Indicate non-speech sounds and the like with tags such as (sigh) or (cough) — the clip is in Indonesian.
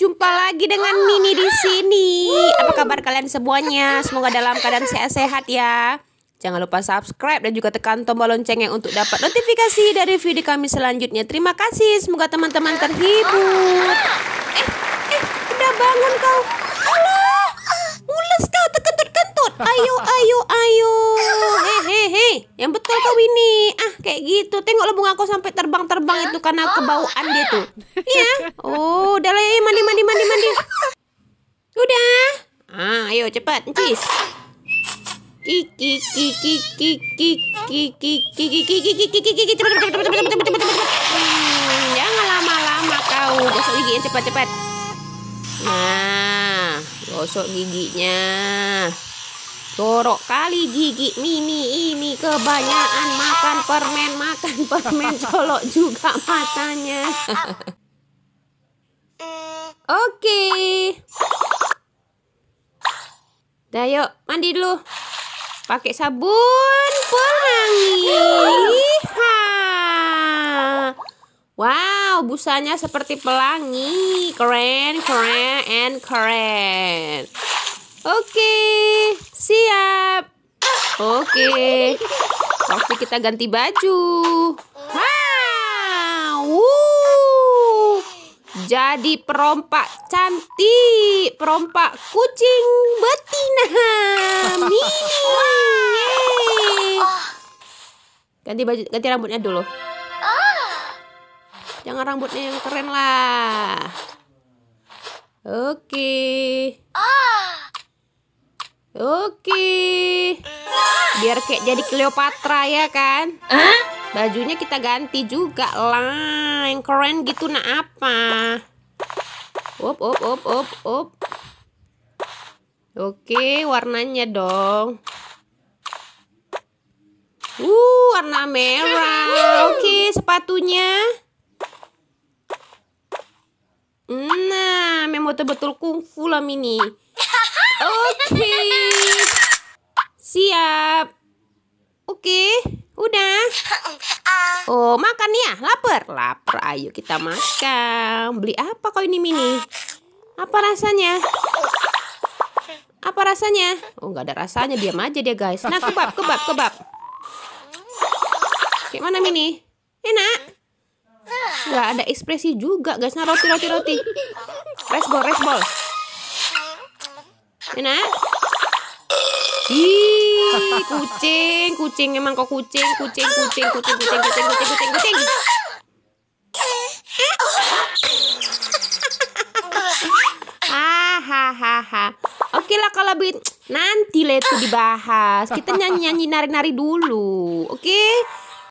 Jumpa lagi dengan ah. Mini di sini. Apa kabar kalian semuanya? Semoga dalam keadaan sehat-sehat ya. Jangan lupa subscribe dan juga tekan tombol loncengnya untuk dapat notifikasi dari video kami selanjutnya. Terima kasih. Semoga teman-teman terhibur. Eh, eh, udah bangun kau. Alah, ah, mules kau terkentut-kentut. Ayo, kau ini ah kayak gitu tengoklah bunga kau sampai terbang-terbang itu karena kebauan dia tuh iya oh udah lah ya mandi mandi mandi mandi udah ah ayo cepat cis kiki kiki kiki kiki kiki kiki kiki kiki cepat cepat cepat cepat cepat cepat jangan lama-lama kau gosok gigi cepat-cepat nah gosok giginya Dorok kali gigi mini kebanyakan makan permen makan permen (laughs) colok juga matanya (laughs) oke okay. dah yuk mandi dulu pakai sabun pelangi wow busanya seperti pelangi keren keren and keren oke okay. siap Oke. Waktu kita ganti baju. Wow. Jadi perompak cantik, perompak kucing betina. Wow. Ganti baju, ganti rambutnya dulu. Jangan rambutnya yang keren lah. Oke. Okay. Oke. Okay biar kayak jadi Cleopatra ya kan Hah? bajunya kita ganti juga lah yang keren gitu nah apa up up up up up oke warnanya dong uh warna merah oke sepatunya nah memang betul-betul kungfu lah mini oke siap Oke, udah. (laughs) Oh, makan ya? Lapar? Lapar, ayo kita makan. Beli apa kau ini Mini? Apa rasanya? Apa rasanya? Oh, nggak ada rasanya. Diam aja dia, guys. Nah, kebab, kebab, kebab. gimana Mini? Enak? Nggak ada ekspresi juga, guys. Nah, roti, roti, roti. Resbol, resbol. Enak? Ih, kucing, kucing emang kok kucing, kucing, kucing, kucing, kucing, kucing, kucing, kucing, kucing. Hahaha. Oke lah kalau begitu nanti lah itu dibahas. Kita nyanyi-nyanyi nari-nari dulu. Oke? Okay?